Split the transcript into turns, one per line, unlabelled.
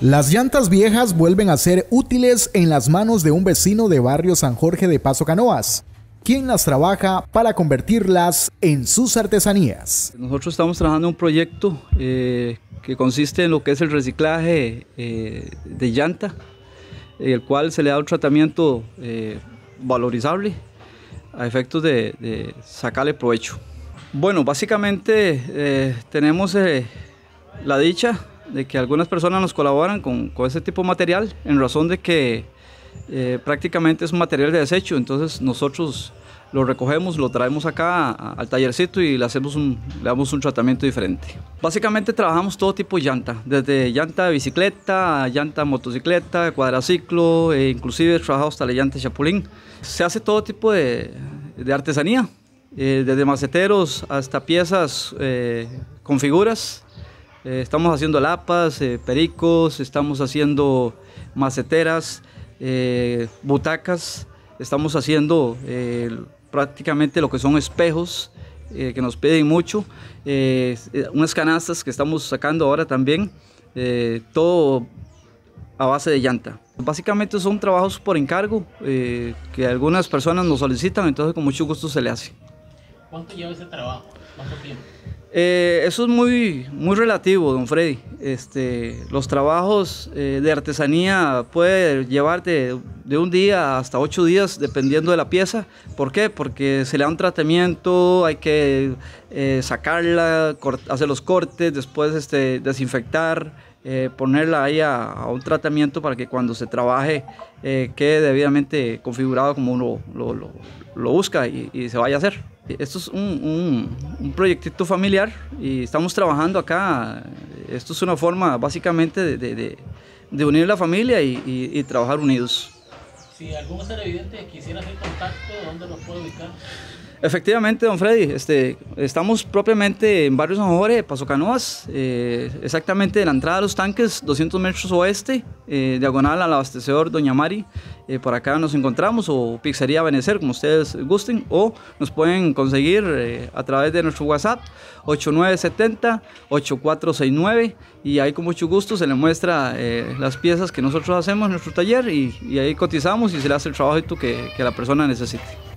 Las llantas viejas vuelven a ser útiles en las manos de un vecino de barrio San Jorge de Paso Canoas, quien las trabaja para convertirlas en sus artesanías. Nosotros estamos trabajando en un proyecto eh, que consiste en lo que es el reciclaje eh, de llanta, el cual se le da un tratamiento eh, valorizable a efectos de, sacarle provecho. Bueno, básicamente tenemos la dicha de que algunas personas nos colaboran con, ese tipo de material en razón de que eh, prácticamente es un material de desecho, entonces nosotros lo recogemos, lo traemos acá al tallercito y le, hacemos le damos un tratamiento diferente. Básicamente trabajamos todo tipo de llanta, desde llanta de bicicleta, llanta de motocicleta, cuadraciclo, e inclusive trabajamos hasta la llanta chapulín. Se hace todo tipo de, artesanía, eh, desde maceteros hasta piezas eh, con figuras eh, estamos haciendo lapas, eh, pericos, estamos haciendo maceteras, eh, butacas, estamos haciendo prácticamente lo que son espejos que nos piden mucho, unas canastas que estamos sacando ahora también, todo a base de llanta. Básicamente son trabajos por encargo que algunas personas nos solicitan, entonces con mucho gusto se le hace. ¿Cuánto lleva ese trabajo? ¿Cuánto tiempo? Eh, eso es muy, muy relativo, don Freddy. Este, los trabajos eh, de artesanía puede llevarte de un día hasta ocho días dependiendo de la pieza. ¿Por qué? Porque se le da un tratamiento, hay que eh, sacarla, hacer los cortes, después este, desinfectar eh, ponerla ahí a, un tratamiento para que cuando se trabaje eh, quede debidamente configurado como uno lo, busca y, se vaya a hacer. Esto es un, un, proyectito familiar y estamos trabajando acá. Esto es una forma básicamente de, unir la familia y, trabajar unidos. Si algún ser quisiera hacer contacto, ¿dónde nos puede ubicar? Efectivamente, don Freddy, este, estamos propiamente en Barrio San Jorge, Paso Canoas, eh, exactamente en la entrada de los tanques, 200 metros oeste, eh, diagonal al abastecedor Doña Mari. Eh, por acá nos encontramos, o Pizzería Benecer, como ustedes gusten, o nos pueden conseguir a través de nuestro WhatsApp 8970-8469, y ahí con mucho gusto se le muestra las piezas que nosotros hacemos en nuestro taller, y, ahí cotizamos y se le hace el trabajo que la persona necesite.